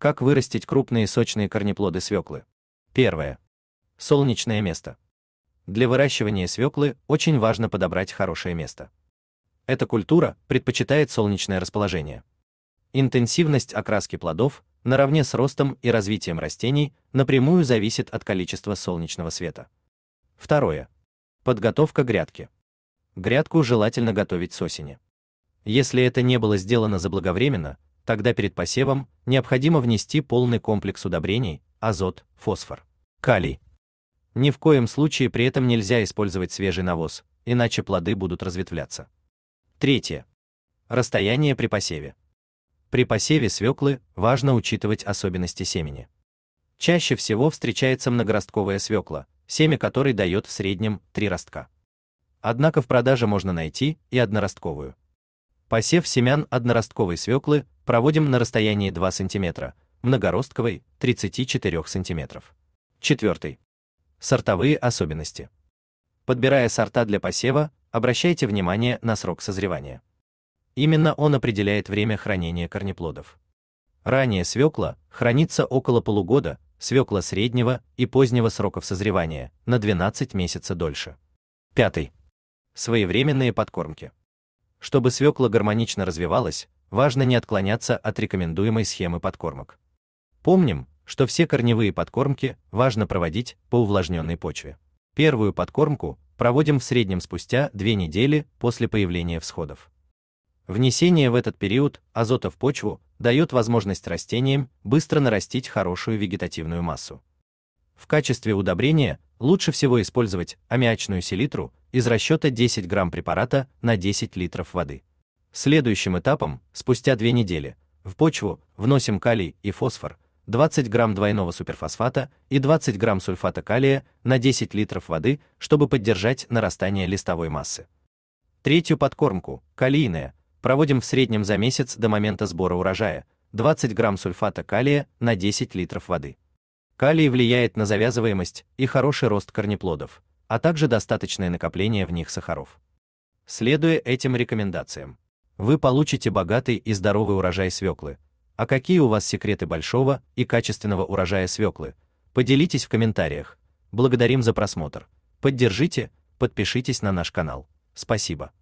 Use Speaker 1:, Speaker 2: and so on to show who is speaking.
Speaker 1: Как вырастить крупные сочные корнеплоды свеклы? Первое. Солнечное место. Для выращивания свеклы очень важно подобрать хорошее место. Эта культура предпочитает солнечное расположение. Интенсивность окраски плодов наравне с ростом и развитием растений напрямую зависит от количества солнечного света. Второе. Подготовка грядки. Грядку желательно готовить с осени. Если это не было сделано заблаговременно, тогда перед посевом необходимо внести полный комплекс удобрений: азот, фосфор, калий. Ни в коем случае при этом нельзя использовать свежий навоз, иначе плоды будут разветвляться. Третье. Расстояние при посеве. При посеве свеклы важно учитывать особенности семени. Чаще всего встречается многоростковая свекла, семя которой дает в среднем три ростка. Однако в продаже можно найти и одноростковую. Посев семян одноростковой свеклы проводим на расстоянии 2 см, многоростковой – 34 см. Четвертый. Сортовые особенности. Подбирая сорта для посева, обращайте внимание на срок созревания. Именно он определяет время хранения корнеплодов. Ранее свекла хранится около полугода, свекла среднего и позднего сроков созревания на 12 месяцев дольше. Пятый. Своевременные подкормки. Чтобы свекла гармонично развивалась, важно не отклоняться от рекомендуемой схемы подкормок. Помним, что все корневые подкормки важно проводить по увлажненной почве. Первую подкормку проводим в среднем спустя две недели после появления всходов. Внесение в этот период азота в почву дает возможность растениям быстро нарастить хорошую вегетативную массу. В качестве удобрения лучше всего использовать аммиачную селитру из расчета 10 грамм препарата на 10 литров воды. Следующим этапом, спустя две недели, в почву вносим калий и фосфор, 20 грамм двойного суперфосфата и 20 грамм сульфата калия на 10 литров воды, чтобы поддержать нарастание листовой массы. Третью подкормку, калийная, проводим в среднем за месяц до момента сбора урожая, 20 грамм сульфата калия на 10 литров воды. Калий влияет на завязываемость и хороший рост корнеплодов, а также достаточное накопление в них сахаров. Следуя этим рекомендациям, вы получите богатый и здоровый урожай свеклы. А какие у вас секреты большого и качественного урожая свеклы? Поделитесь в комментариях. Благодарим за просмотр. Поддержите, подпишитесь на наш канал. Спасибо.